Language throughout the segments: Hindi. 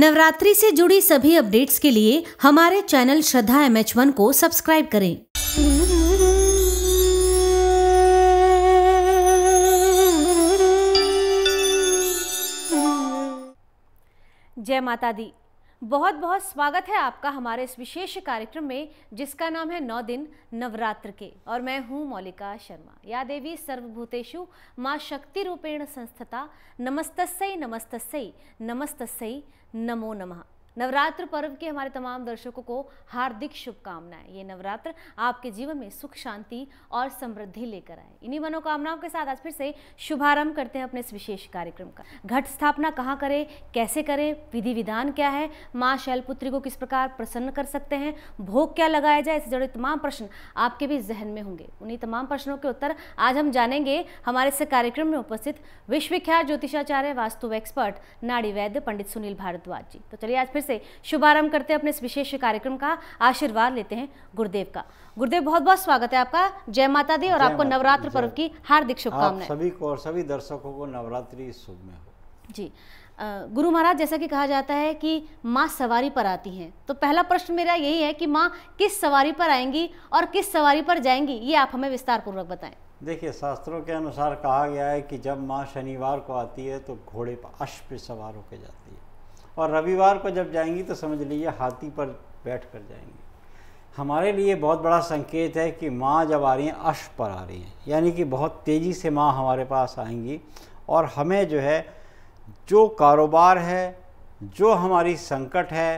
नवरात्रि से जुड़ी सभी अपडेट्स के लिए हमारे channel Shraddha M H one को सब्सक्राइब करें जय माता दी बहुत बहुत स्वागत है आपका हमारे इस विशेष कार्यक्रम में जिसका नाम है नौ दिन नवरात्र के और मैं हूँ मौलिका शर्मा या देवी सर्वभूतेषु माँ शक्ति रूपेण संस्थता नमस्तस्य नमस्तस्य नमस्तस्य नमो नमः नवरात्र पर्व के हमारे तमाम दर्शकों को हार्दिक शुभकामनाएं ये नवरात्र आपके जीवन में सुख शांति और समृद्धि लेकर आए इन्हीं मनोकामनाओं के साथ आज फिर से शुभारंभ करते हैं अपने इस विशेष कार्यक्रम का घट स्थापना कहाँ करें कैसे करें विधि विधान क्या है माँ शैलपुत्री को किस प्रकार प्रसन्न कर सकते हैं भोग क्या लगाया जाए इससे जुड़े तमाम प्रश्न आपके भी जहन में होंगे उन्हीं तमाम प्रश्नों के उत्तर आज हम जानेंगे हमारे इस कार्यक्रम में उपस्थित विश्वविख्यात ज्योतिषाचार्य वास्तु एक्सपर्ट नाड़ी वैद्य पंडित सुनील भारद्वाज जी तो चलिए आज फिर से शुभारंभ करते हैं अपने इस विशेष कार्यक्रम का आशीर्वाद लेते हैं गुरुदेव का गुरुदेव बहुत बहुत स्वागत है आपका जय माता दी और आपको नवरात्र पर्व की हार्दिक शुभकामनाएं सभी को और सभी दर्शकों को नवरात्रि शुभ में हो जी गुरु महाराज जैसा कि कहा जाता है कि माँ सवारी पर आती हैं तो पहला प्रश्न मेरा यही है कि माँ किस सवारी पर आएंगी और किस सवारी पर जाएंगी ये आप हमें विस्तार पूर्वक बताएं देखिए शास्त्रों के अनुसार कहा गया है कि जब माँ शनिवार को आती है तो घोड़े पर अश्व सवार होकर जाती है और रविवार को जब जाएंगी तो समझ लीजिए हाथी पर बैठ कर जाएंगी हमारे लिए बहुत बड़ा संकेत है कि माँ जब आ रही हैं अश पर आ रही हैं यानी कि बहुत तेज़ी से माँ हमारे पास आएंगी और हमें जो है जो कारोबार है जो हमारी संकट है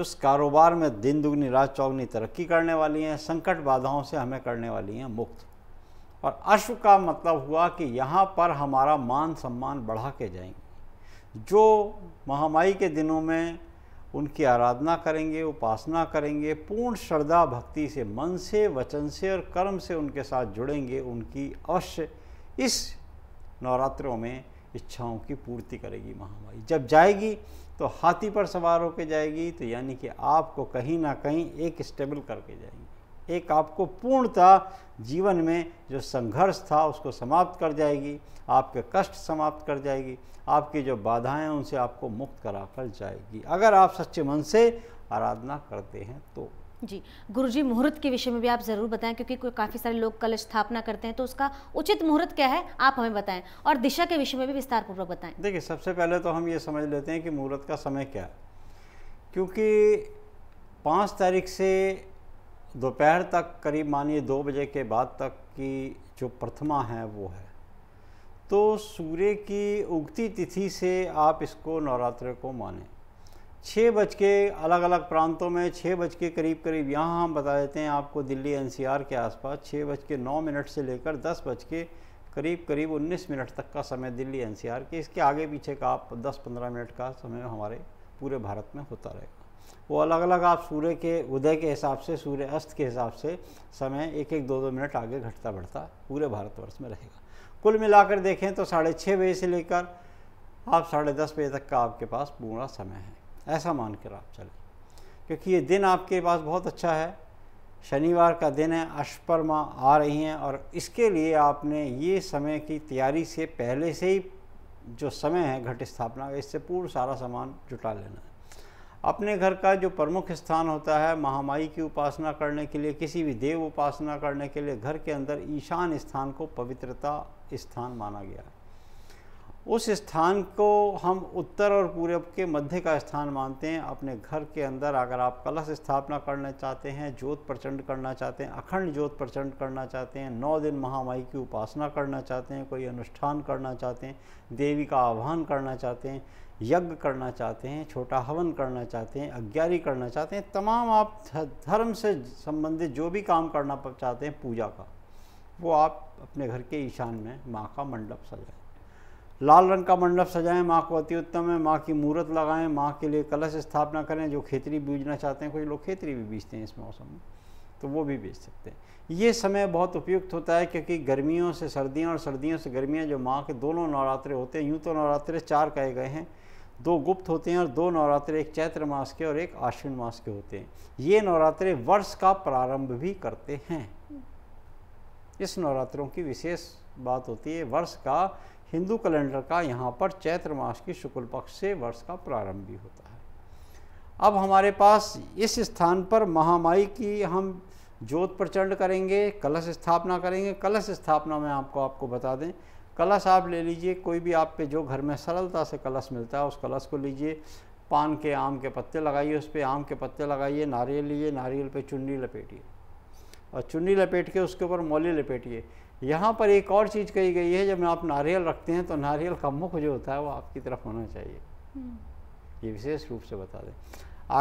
उस कारोबार में दिन दुगनी रात चौगनी तरक्की करने वाली हैं संकट बाधाओं से हमें करने वाली हैं मुक्त और अश्व का मतलब हुआ कि यहाँ पर हमारा मान सम्मान बढ़ा के जाएंगे जो महामारी के दिनों में उनकी आराधना करेंगे उपासना करेंगे पूर्ण श्रद्धा भक्ति से मन से वचन से और कर्म से उनके साथ जुड़ेंगे उनकी अवश्य इस नवरात्रों में इच्छाओं की पूर्ति करेगी महामारी जब जाएगी तो हाथी पर सवार होकर जाएगी तो यानी कि आपको कहीं ना कहीं एक स्टेबल करके जाएगी एक आपको पूर्णतः जीवन में जो संघर्ष था उसको समाप्त कर जाएगी आपके कष्ट समाप्त कर जाएगी आपकी जो बाधाएं उनसे आपको मुक्त करा कर जाएगी अगर आप सच्चे मन से आराधना करते हैं तो जी गुरुजी मुहूर्त के विषय में भी आप ज़रूर बताएं क्योंकि काफ़ी सारे लोग कलश स्थापना करते हैं तो उसका उचित मुहूर्त क्या है आप हमें बताएं और दिशा के विषय में भी विस्तार पूर्वक बताएं देखिए सबसे पहले तो हम ये समझ लेते हैं कि मुहूर्त का समय क्या है क्योंकि पाँच तारीख से दोपहर तक करीब मानिए दो बजे के बाद तक की जो प्रथमा है वो है तो सूर्य की उगती तिथि से आप इसको नवरात्र को माने छः बज के अलग अलग प्रांतों में छः बज के करीब करीब यहाँ हम बता देते हैं आपको दिल्ली एनसीआर के आसपास छः बज के नौ मिनट से लेकर दस बज के करीब करीब उन्नीस मिनट तक का समय दिल्ली एनसीआर के इसके आगे पीछे का आप दस पंद्रह मिनट का समय हमारे पूरे भारत में होता रहेगा वो अलग अलग आप सूर्य के उदय के हिसाब से सूर्य अस्त के हिसाब से समय एक एक दो दो मिनट आगे घटता बढ़ता पूरे भारतवर्ष में रहेगा कुल मिलाकर देखें तो साढ़े छः बजे से लेकर आप साढ़े दस बजे तक का आपके पास पूरा समय है ऐसा मान कर आप चलें क्योंकि ये दिन आपके पास बहुत अच्छा है शनिवार का दिन है अश्वर्मा आ रही हैं और इसके लिए आपने ये समय की तैयारी से पहले से ही जो समय है घट स्थापना इससे पूर्ण सारा सामान जुटा लेना है अपने घर का जो प्रमुख स्थान होता है महामाई की उपासना करने के लिए किसी भी देव उपासना करने के लिए घर के अंदर ईशान स्थान को पवित्रता स्थान माना गया है उस स्थान को हम उत्तर और पूर्व के मध्य का स्थान मानते हैं अपने घर के अंदर अगर आप कलश स्थापना करना चाहते हैं ज्योत प्रचंड करना चाहते हैं अखंड ज्योत प्रचंड करना चाहते हैं नौ दिन महामाई की उपासना करना चाहते हैं कोई अनुष्ठान करना चाहते हैं देवी का आह्वान करना चाहते हैं यज्ञ करना चाहते हैं छोटा हवन करना चाहते हैं अज्ञारी करना चाहते हैं तमाम आप धर्म से संबंधित जो भी काम करना चाहते हैं पूजा का वो आप अपने घर के ईशान में माँ का मंडप सजाएं लाल रंग का मंडप सजाएं माँ को अति उत्तम है माँ की मूर्त लगाएं माँ के लिए कलश स्थापना करें जो खेतरी बीजना चाहते हैं कुछ लोग खेतरी भी बीजते हैं इस मौसम में तो वो भी बेच सकते हैं ये समय बहुत उपयुक्त होता है क्योंकि गर्मियों से सर्दियाँ और सर्दियों से गर्मियाँ जो माँ के दोनों नवरात्रे होते हैं यूँ तो नवरात्रे चार कहे गए हैं दो गुप्त होते हैं और दो नवरात्रे एक चैत्र मास के और एक आश्विन मास के होते हैं ये नवरात्रे वर्ष का प्रारंभ भी करते हैं इस नवरात्रों की विशेष बात होती है वर्ष का हिंदू कैलेंडर का यहाँ पर चैत्र मास की शुक्ल पक्ष से वर्ष का प्रारंभ भी होता है अब हमारे पास इस स्थान पर महामाई की हम ज्योत प्रचंड करेंगे कलश स्थापना करेंगे कलश स्थापना में आपको आपको बता दें कलश आप ले लीजिए कोई भी आप पे जो घर में सरलता से कलश मिलता है उस कलश को लीजिए पान के आम के पत्ते लगाइए उस पर आम के पत्ते लगाइए नारियल लीजिए नारियल पे चुन्नी लपेटिए और चुन्नी लपेट के उसके ऊपर मौली लपेटिए यहाँ पर एक और चीज़ कही गई है जब आप नारियल रखते हैं तो नारियल का मुख जो होता है वो आपकी तरफ होना चाहिए हम्म। ये विशेष रूप से बता दें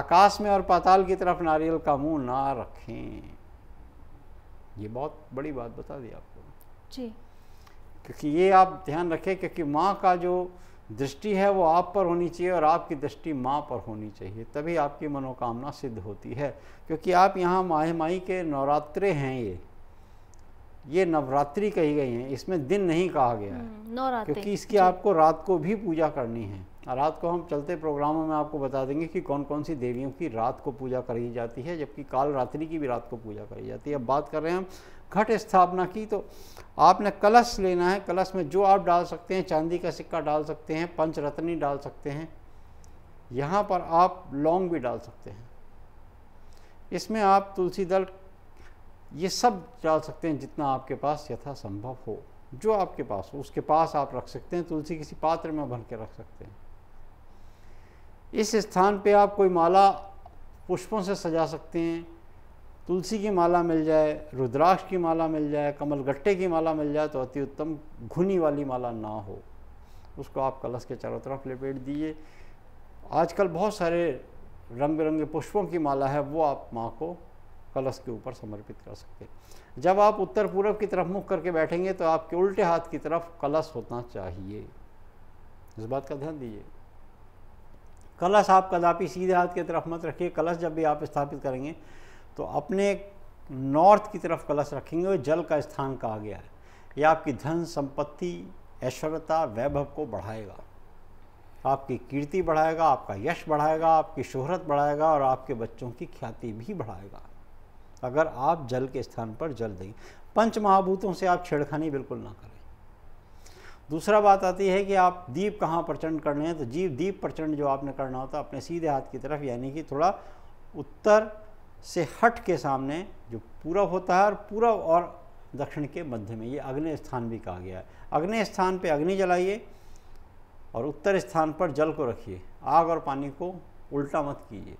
आकाश में और पाताल की तरफ नारियल का मुंह ना रखें ये बहुत बड़ी बात बता दी आपको जी क्योंकि ये आप ध्यान रखें क्योंकि माँ का जो दृष्टि है वो आप पर होनी चाहिए और आपकी दृष्टि माँ पर होनी चाहिए तभी आपकी मनोकामना सिद्ध होती है क्योंकि आप यहाँ माह माई के नवरात्रे हैं ये ये नवरात्रि कही गई है इसमें दिन नहीं कहा गया है हम्म, क्योंकि इसकी आपको रात को भी पूजा करनी है रात को हम चलते प्रोग्रामों में आपको बता देंगे कि कौन कौन सी देवियों की रात को पूजा करी जाती है जबकि काल रात्रि की भी रात को पूजा करी जाती है अब बात कर रहे हैं हम घट स्थापना की तो आपने कलश लेना है कलश में जो आप डाल सकते हैं चांदी का सिक्का डाल सकते हैं पंचरत्नी डाल सकते हैं यहाँ पर आप लौंग भी डाल सकते हैं इसमें आप तुलसी दल ये सब डाल सकते हैं जितना आपके पास यथा संभव हो जो आपके पास हो उसके पास आप रख सकते हैं तुलसी किसी पात्र में भर के रख सकते हैं इस स्थान पे आप कोई माला पुष्पों से सजा सकते हैं तुलसी की माला मिल जाए रुद्राक्ष की माला मिल जाए कमलगट्टे की माला मिल जाए तो अति उत्तम घुनी वाली माला ना हो उसको आप कलश के चारों तरफ लपेट दीजिए आजकल बहुत सारे रंग बिरंगे पुष्पों की माला है वो आप माँ को कलश के ऊपर समर्पित कर सकते हैं जब आप उत्तर पूर्व की तरफ मुख करके बैठेंगे तो आपके उल्टे हाथ की तरफ कलश होना चाहिए इस बात का ध्यान दीजिए कलश आप कदापि सीधे हाथ की तरफ मत रखिए कलश जब भी आप स्थापित करेंगे तो अपने नॉर्थ की तरफ कलश रखेंगे जल का स्थान कहा गया है यह आपकी धन संपत्ति ऐश्वर्यता वैभव को बढ़ाएगा आपकी कीर्ति बढ़ाएगा आपका यश बढ़ाएगा आपकी शोहरत बढ़ाएगा और आपके बच्चों की ख्याति भी बढ़ाएगा अगर आप जल के स्थान पर जल दें पंच महाभूतों से आप छेड़खानी बिल्कुल ना करें दूसरा बात आती है कि आप दीप कहाँ प्रचंड करने हैं तो जीव दीप प्रचंड जो आपने करना होता है अपने सीधे हाथ की तरफ यानी कि थोड़ा उत्तर से हट के सामने जो पूरब होता है और पूरब और दक्षिण के मध्य में ये अग्नि स्थान भी कहा गया है अग्नि स्थान पे अग्नि जलाइए और उत्तर स्थान पर जल को रखिए आग और पानी को उल्टा मत कीजिए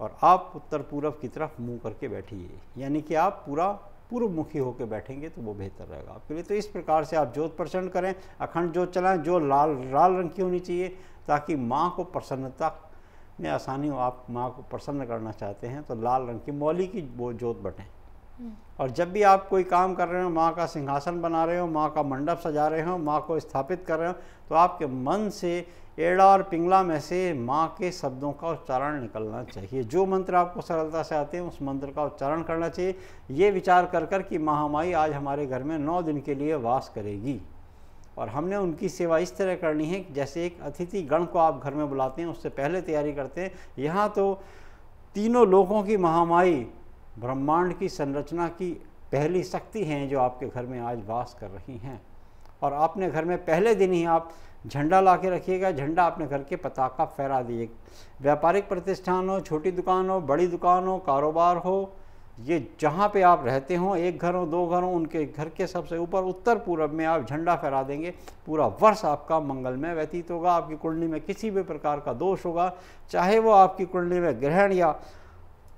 और आप उत्तर पूरब की तरफ मुंह करके बैठिए यानी कि आप पूरा पूर्व मुखी होकर बैठेंगे तो वो बेहतर रहेगा आपके लिए तो इस प्रकार से आप जोत प्रसन्न करें अखंड जोत चलाएं जो लाल लाल रंग की होनी चाहिए ताकि माँ को प्रसन्नता में आसानी हो आप माँ को प्रसन्न करना चाहते हैं तो लाल रंग की मौली की वो जोत बटें हम्म। और जब भी आप कोई काम कर रहे हो माँ का सिंहासन बना रहे हो माँ का मंडप सजा रहे हो माँ को स्थापित कर रहे हो तो आपके मन से एड़ा और पिंगला में से माँ के शब्दों का उच्चारण निकलना चाहिए जो मंत्र आपको सरलता से आते हैं उस मंत्र का उच्चारण करना चाहिए ये विचार कर कर कि महामाई आज हमारे घर में नौ दिन के लिए वास करेगी और हमने उनकी सेवा इस तरह करनी है जैसे एक अतिथि गण को आप घर में बुलाते हैं उससे पहले तैयारी करते हैं यहाँ तो तीनों लोगों की महामारी ब्रह्मांड की संरचना की पहली शक्ति हैं जो आपके घर में आज वास कर रही हैं और आपने घर में पहले दिन ही आप झंडा ला के रखिएगा झंडा अपने घर के पताका फहरा दिए व्यापारिक प्रतिष्ठान हो छोटी दुकान हो बड़ी दुकान हो कारोबार हो ये जहाँ पे आप रहते हो एक घर हो दो घर हो उनके घर के सबसे ऊपर उत्तर पूर्व में आप झंडा फहरा देंगे पूरा वर्ष आपका मंगलमय व्यतीत होगा आपकी कुंडली में किसी भी प्रकार का दोष होगा चाहे वो आपकी कुंडली में ग्रहण या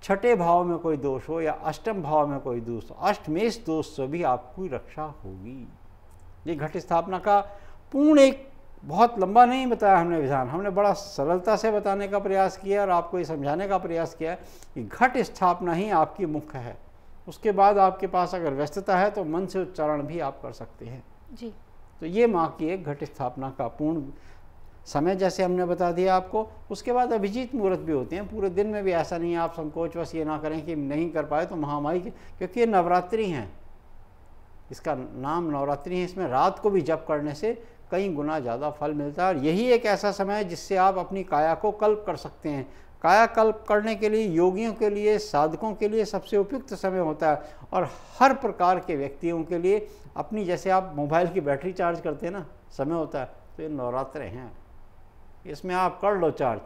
छठे भाव में कोई दोष हो या अष्टम भाव में कोई दोष हो अष्टमेश दोष से भी आपकी रक्षा होगी ये घट स्थापना का पूर्ण एक बहुत लंबा नहीं बताया हमने विधान हमने बड़ा सरलता से बताने का प्रयास किया और आपको ये समझाने का प्रयास किया कि घट स्थापना ही आपकी मुख्य है उसके बाद आपके पास अगर व्यस्तता है तो मन से उच्चारण भी आप कर सकते हैं जी तो ये माँ की एक घट स्थापना का पूर्ण समय जैसे हमने बता दिया आपको उसके बाद अभिजीत मुहूर्त भी होते हैं पूरे दिन में भी ऐसा नहीं है आप संकोच बस ये ना करें कि नहीं कर पाए तो महामारी क्योंकि ये नवरात्रि हैं इसका नाम नवरात्रि है इसमें रात को भी जप करने से कई गुना ज़्यादा फल मिलता है और यही एक ऐसा समय है जिससे आप अपनी काया को कल्प कर सकते हैं कायाकल्प करने के लिए योगियों के लिए साधकों के लिए सबसे उपयुक्त समय होता है और हर प्रकार के व्यक्तियों के लिए अपनी जैसे आप मोबाइल की बैटरी चार्ज करते हैं ना समय होता है तो ये नवरात्र हैं इसमें आप कर लो चार्ज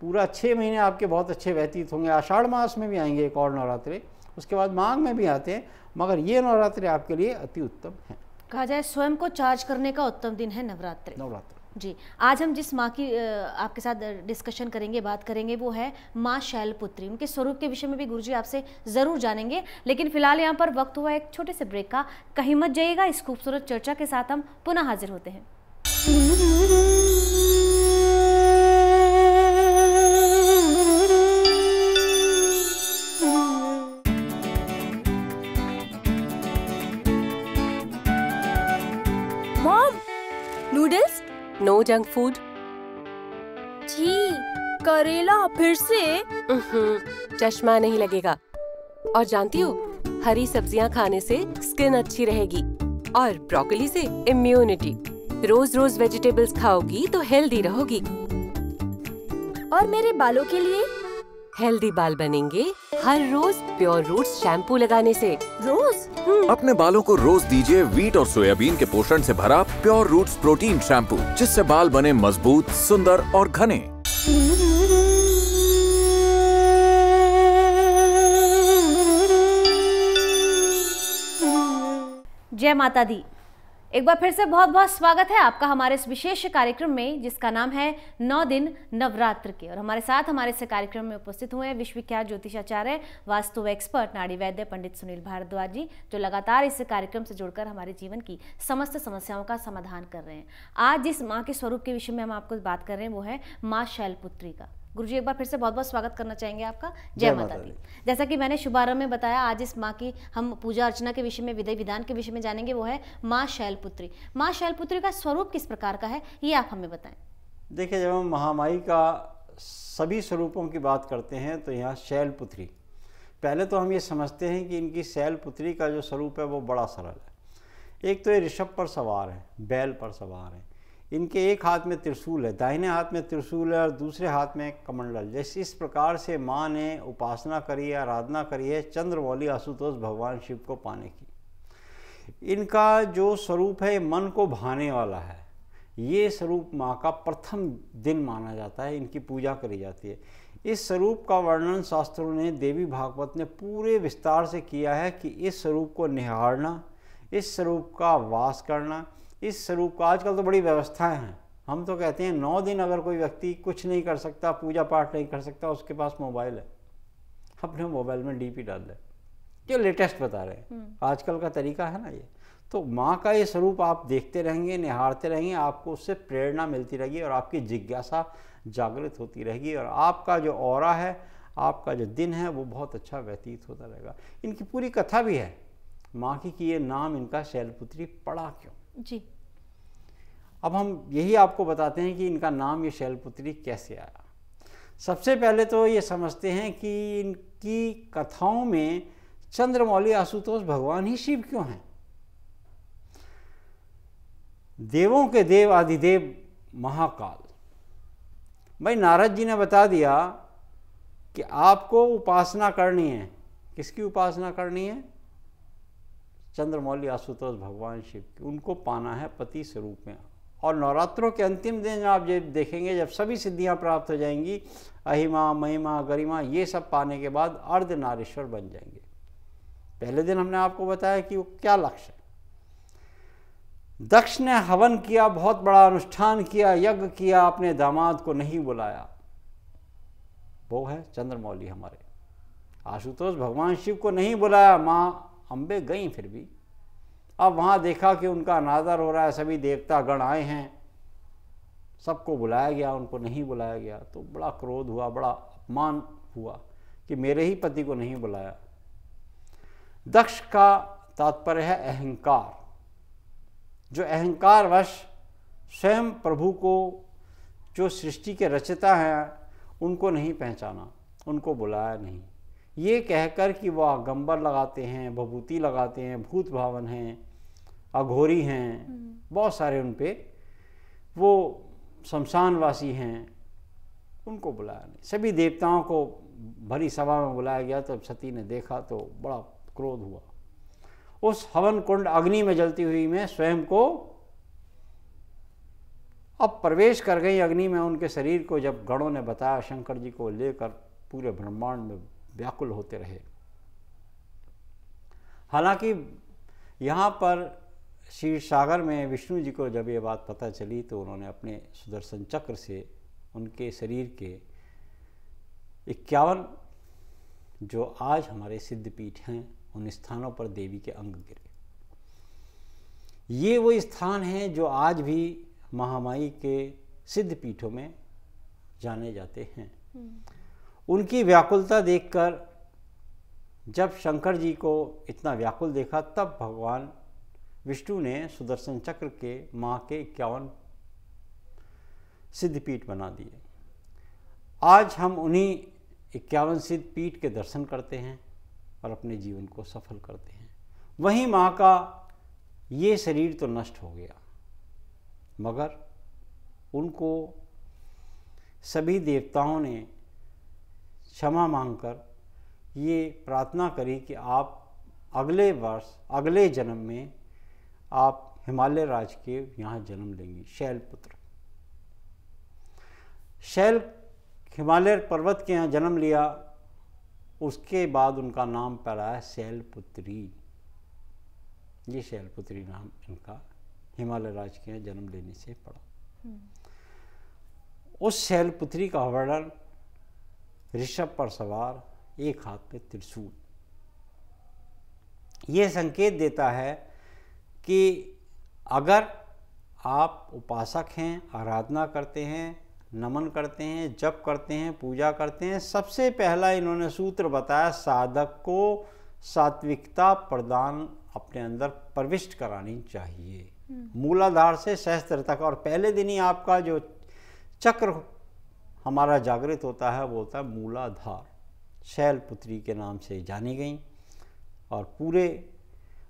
पूरा छः महीने आपके बहुत अच्छे व्यतीत होंगे आषाढ़ मास में भी आएंगे एक और नवरात्रे उसके बाद माघ में भी आते हैं मगर ये नवरात्रे आपके लिए अति उत्तम हैं कहा जाए स्वयं को चार्ज करने का उत्तम दिन है नवरात्र नवरात्र जी आज हम जिस माँ की आपके साथ डिस्कशन करेंगे बात करेंगे वो है माँ शैलपुत्री उनके स्वरूप के विषय में भी गुरुजी आपसे ज़रूर जानेंगे लेकिन फिलहाल यहाँ पर वक्त हुआ एक छोटे से ब्रेक का कहीं मत जाइएगा इस खूबसूरत चर्चा के साथ हम पुनः हाजिर होते हैं नो जंक फूड जी करेला फिर से चश्मा नहीं लगेगा और जानती हो हरी सब्जियाँ खाने से स्किन अच्छी रहेगी और ब्रोकली से इम्यूनिटी रोज रोज वेजिटेबल्स खाओगी तो हेल्दी रहोगी और मेरे बालों के लिए हेल्दी बाल बनेंगे हर रोज प्योर रूट शैम्पू लगाने से रोज हम्म। अपने बालों को रोज दीजिए वीट और सोयाबीन के पोषण से भरा प्योर रूट प्रोटीन शैम्पू जिससे बाल बने मजबूत सुंदर और घने जय माता दी एक बार फिर से बहुत बहुत स्वागत है आपका हमारे इस विशेष कार्यक्रम में जिसका नाम है नौ दिन नवरात्र के और हमारे साथ हमारे इस कार्यक्रम में उपस्थित हुए हैं विश्वविख्यात ज्योतिषाचार्य वास्तु एक्सपर्ट नाड़ी वैद्य पंडित सुनील भारद्वाज जी जो लगातार इस कार्यक्रम से जुड़कर हमारे जीवन की समस्त समस्याओं का समाधान कर रहे हैं आज जिस माँ के स्वरूप के विषय में हम आपको बात कर रहे हैं वो है माँ शैलपुत्री का गुरु जी एक बार फिर से बहुत बहुत स्वागत करना चाहेंगे आपका जय माता दी जैसा कि मैंने शुभारंभ में बताया आज इस माँ की हम पूजा अर्चना के विषय में विधि विधान के विषय में जानेंगे वो है माँ शैलपुत्री माँ शैलपुत्री का स्वरूप किस प्रकार का है ये आप हमें बताएं देखिए जब हम महामाई का सभी स्वरूपों की बात करते हैं तो यहाँ शैलपुत्री पहले तो हम ये समझते हैं कि इनकी शैलपुत्री का जो स्वरूप है वो बड़ा सरल है एक तो ये ऋषभ पर सवार है बैल पर सवार है इनके एक हाथ में त्रिशूल है दाहिने हाथ में त्रिशूल है और दूसरे हाथ में कमंडल जैसे इस प्रकार से माँ ने उपासना करी है आराधना करी है चंद्रमौली आशुतोष भगवान शिव को पाने की इनका जो स्वरूप है मन को भाने वाला है ये स्वरूप माँ का प्रथम दिन माना जाता है इनकी पूजा करी जाती है इस स्वरूप का वर्णन शास्त्रों ने देवी भागवत ने पूरे विस्तार से किया है कि इस स्वरूप को निहारना इस स्वरूप का वास करना इस स्वरूप का आजकल तो बड़ी व्यवस्थाएं हैं हम तो कहते हैं नौ दिन अगर कोई व्यक्ति कुछ नहीं कर सकता पूजा पाठ नहीं कर सकता उसके पास मोबाइल है अपने मोबाइल में डीपी डाल दे ये लेटेस्ट बता रहे हैं हम्म। आजकल का तरीका है ना ये तो माँ का ये स्वरूप आप देखते रहेंगे निहारते रहेंगे आपको उससे प्रेरणा मिलती रहेगी और आपकी जिज्ञासा जागृत होती रहेगी और आपका जो और है आपका जो दिन है वो बहुत अच्छा व्यतीत होता रहेगा इनकी पूरी कथा भी है माँ की कि ये नाम इनका शैलपुत्री पड़ा क्यों जी अब हम यही आपको बताते हैं कि इनका नाम ये शैलपुत्री कैसे आया सबसे पहले तो ये समझते हैं कि इनकी कथाओं में चंद्रमौली आशुतोष भगवान ही शिव क्यों हैं देवों के देव आदिदेव महाकाल भाई नारद जी ने बता दिया कि आपको उपासना करनी है किसकी उपासना करनी है चंद्रमौली आशुतोष भगवान शिव की उनको पाना है पति स्वरूप में और नवरात्रों के अंतिम दिन आप जब देखेंगे जब सभी सिद्धियां प्राप्त हो जाएंगी अहिमा महिमा गरिमा ये सब पाने के बाद अर्धनारेश्वर बन जाएंगे पहले दिन हमने आपको बताया कि वो क्या लक्ष्य है दक्ष ने हवन किया बहुत बड़ा अनुष्ठान किया यज्ञ किया अपने दामाद को नहीं बुलाया वो है चंद्रमौली हमारे आशुतोष भगवान शिव को नहीं बुलाया माँ अम्बे गई फिर भी अब वहाँ देखा कि उनका अनादर हो रहा है सभी देवता गण आए हैं सबको बुलाया गया उनको नहीं बुलाया गया तो बड़ा क्रोध हुआ बड़ा अपमान हुआ कि मेरे ही पति को नहीं बुलाया दक्ष का तात्पर्य है अहंकार जो अहंकारवश स्वयं प्रभु को जो सृष्टि के रचता हैं उनको नहीं पहचाना उनको बुलाया नहीं ये कहकर कि वह गंबर लगाते हैं भभूति लगाते हैं भूत भावन हैं अघोरी हैं हम्म। बहुत सारे उन पर वो शमशानवासी हैं उनको बुलाया नहीं सभी देवताओं को भरी सभा में बुलाया गया तब सती ने देखा तो बड़ा क्रोध हुआ उस हवन कुंड अग्नि में जलती हुई में स्वयं को अब प्रवेश कर गई अग्नि में उनके शरीर को जब गणों ने बताया शंकर जी को लेकर पूरे ब्रह्मांड में व्याकुल होते रहे हालांकि यहाँ पर क्षीर सागर में विष्णु जी को जब ये बात पता चली तो उन्होंने अपने सुदर्शन चक्र से उनके शरीर के इक्यावन जो आज हमारे सिद्धपीठ हैं उन स्थानों पर देवी के अंग गिरे ये वो स्थान हैं जो आज भी महामाई के सिद्ध पीठों में जाने जाते हैं हम्म। उनकी व्याकुलता देखकर जब शंकर जी को इतना व्याकुल देखा तब भगवान विष्णु ने सुदर्शन चक्र के माँ के इक्यावन सिद्धपीठ बना दिए आज हम उन्हीं इक्यावन सिद्धपीठ के दर्शन करते हैं और अपने जीवन को सफल करते हैं वहीं माँ का ये शरीर तो नष्ट हो गया मगर उनको सभी देवताओं ने क्षमा मांगकर ये प्रार्थना करी कि आप अगले वर्ष अगले जन्म में आप हिमालय राज के यहाँ जन्म लेंगी शैलपुत्र शैल हिमालय पर्वत के यहाँ जन्म लिया उसके बाद उनका नाम पड़ा है शैलपुत्री ये शैलपुत्री नाम इनका हिमालय राज के यहाँ जन्म लेने से पड़ा हम्म। उस शैलपुत्री का वर्णन ऋषभ पर सवार एक हाथ पे त्रिशूल ये संकेत देता है कि अगर आप उपासक हैं आराधना करते हैं नमन करते हैं जप करते हैं पूजा करते हैं सबसे पहला इन्होंने सूत्र बताया साधक को सात्विकता प्रदान अपने अंदर प्रविष्ट करानी चाहिए हम्म। मूलाधार से सहस्त्र तक और पहले दिन ही आपका जो चक्र हमारा जागृत होता है वो होता है मूलाधार शैलपुत्री के नाम से जानी गई और पूरे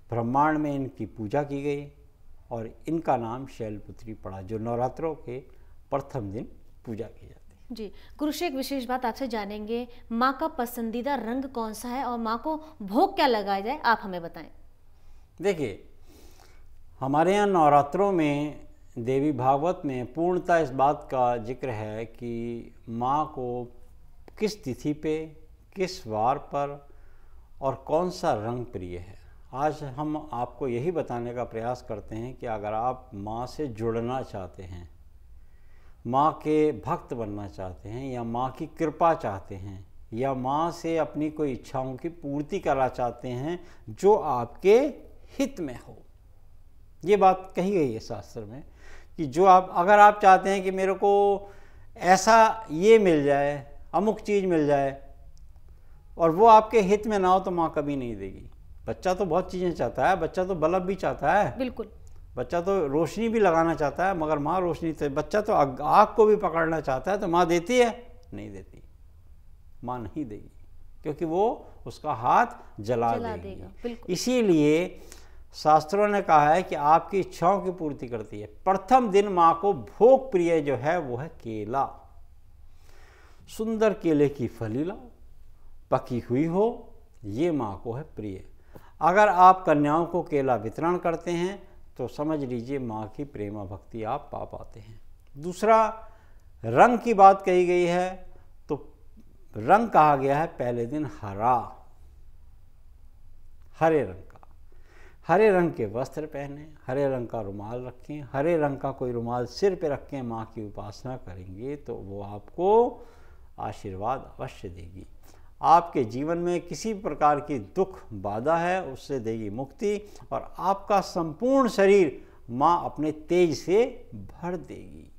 ब्रह्मांड में इनकी पूजा की गई और इनका नाम शैलपुत्री पड़ा जो नवरात्रों के प्रथम दिन पूजा की जाती है जी गुरु से एक विशेष बात आपसे जानेंगे माँ का पसंदीदा रंग कौन सा है और माँ को भोग क्या लगाया जाए आप हमें बताएं देखिए हमारे यहाँ नवरात्रों में देवी भागवत में पूर्णतः इस बात का जिक्र है कि माँ को किस तिथि पे किस वार पर और कौन सा रंग प्रिय है आज हम आपको यही बताने का प्रयास करते हैं कि अगर आप माँ से जुड़ना चाहते हैं माँ के भक्त बनना चाहते हैं या माँ की कृपा चाहते हैं या माँ से अपनी कोई इच्छाओं की पूर्ति करना चाहते हैं जो आपके हित में हो ये बात कही गई है शास्त्र में कि जो आप अगर आप चाहते हैं कि मेरे को ऐसा ये मिल जाए अमुक चीज़ मिल जाए और वो आपके हित में ना हो तो माँ कभी नहीं देगी बच्चा तो बहुत चीज़ें चाहता है बच्चा तो बल्ब भी चाहता है बिल्कुल बच्चा तो रोशनी भी लगाना चाहता है मगर माँ रोशनी तो बच्चा तो आग को भी पकड़ना चाहता है तो माँ देती है नहीं देती माँ नहीं देगी क्योंकि वो उसका हाथ जला, जला देगी, देगा इसीलिए शास्त्रों ने कहा है कि आपकी इच्छाओं की पूर्ति करती है प्रथम दिन माँ को भोग प्रिय जो है वो है केला सुंदर केले की फली लाओ पकी हुई हो ये माँ को है प्रिय अगर आप कन्याओं को केला वितरण करते हैं तो समझ लीजिए माँ की प्रेमा भक्ति आप पा पाते हैं दूसरा रंग की बात कही गई है तो रंग कहा गया है पहले दिन हरा हरे रंग हरे रंग के वस्त्र पहने हरे रंग का रुमाल रखें हरे रंग का कोई रुमाल सिर पे रखें माँ की उपासना करेंगे तो वो आपको आशीर्वाद अवश्य देगी आपके जीवन में किसी प्रकार की दुख बाधा है उससे देगी मुक्ति और आपका संपूर्ण शरीर माँ अपने तेज से भर देगी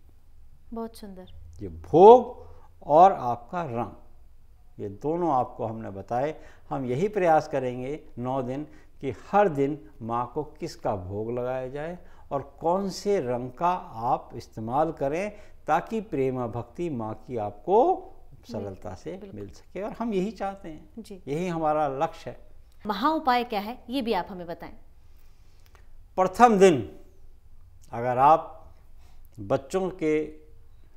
बहुत सुंदर ये भोग और आपका रंग ये दोनों आपको हमने बताए हम यही प्रयास करेंगे नौ दिन कि हर दिन माँ को किसका भोग लगाया जाए और कौन से रंग का आप इस्तेमाल करें ताकि प्रेमा भक्ति माँ की आपको सरलता से मिल सके और हम यही चाहते हैं जी। यही हमारा लक्ष्य है महा उपाय क्या है ये भी आप हमें बताएं प्रथम दिन अगर आप बच्चों के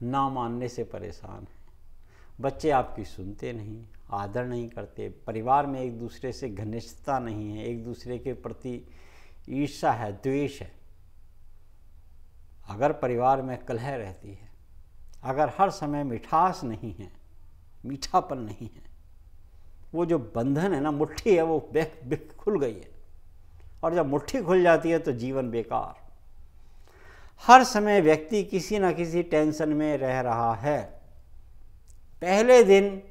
ना मानने से परेशान हैं बच्चे आपकी सुनते नहीं आदर नहीं करते परिवार में एक दूसरे से घनिष्ठता नहीं है एक दूसरे के प्रति ईर्षा है द्वेष है अगर परिवार में कलह रहती है अगर हर समय मिठास नहीं है मीठापन नहीं है वो जो बंधन है ना मुट्ठी है वो बेख खुल गई है और जब मुट्ठी खुल जाती है तो जीवन बेकार हर समय व्यक्ति किसी न किसी टेंशन में रह रहा है पहले दिन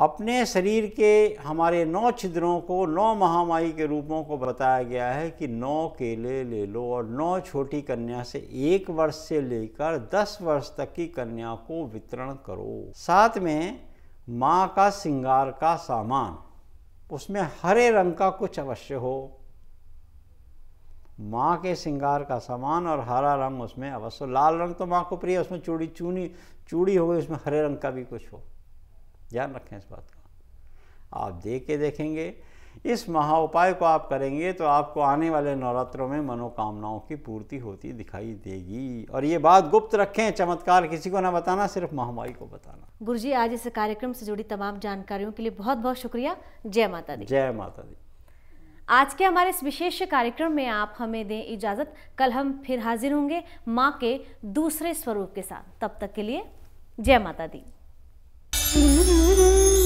अपने शरीर के हमारे नौ छिद्रों को नौ महामाई के रूपों को बताया गया है कि नौ केले ले लो और नौ छोटी कन्या से एक वर्ष से लेकर दस वर्ष तक की कन्या को वितरण करो साथ में माँ का श्रृंगार का सामान उसमें हरे रंग का कुछ अवश्य हो माँ के श्रृंगार का सामान और हरा रंग उसमें अवश्य लाल रंग तो माँ को प्रिय उसमें चूड़ी चूनी चूड़ी हो गई उसमें हरे रंग का भी कुछ हो ध्यान रखें इस बात का आप देख के देखेंगे इस महा उपाय को आप करेंगे तो आपको आने वाले नवरात्रों में मनोकामनाओं की पूर्ति होती दिखाई देगी और ये बात गुप्त रखें चमत्कार किसी को ना बताना सिर्फ महामारी को बताना गुरु जी आज इस कार्यक्रम से जुड़ी तमाम जानकारियों के लिए बहुत बहुत शुक्रिया जय माता दी जय माता दी आज के हमारे इस विशेष कार्यक्रम में आप हमें दें इजाज़त कल हम फिर हाजिर होंगे माँ के दूसरे स्वरूप के साथ तब तक के लिए जय माता दी Música uhum.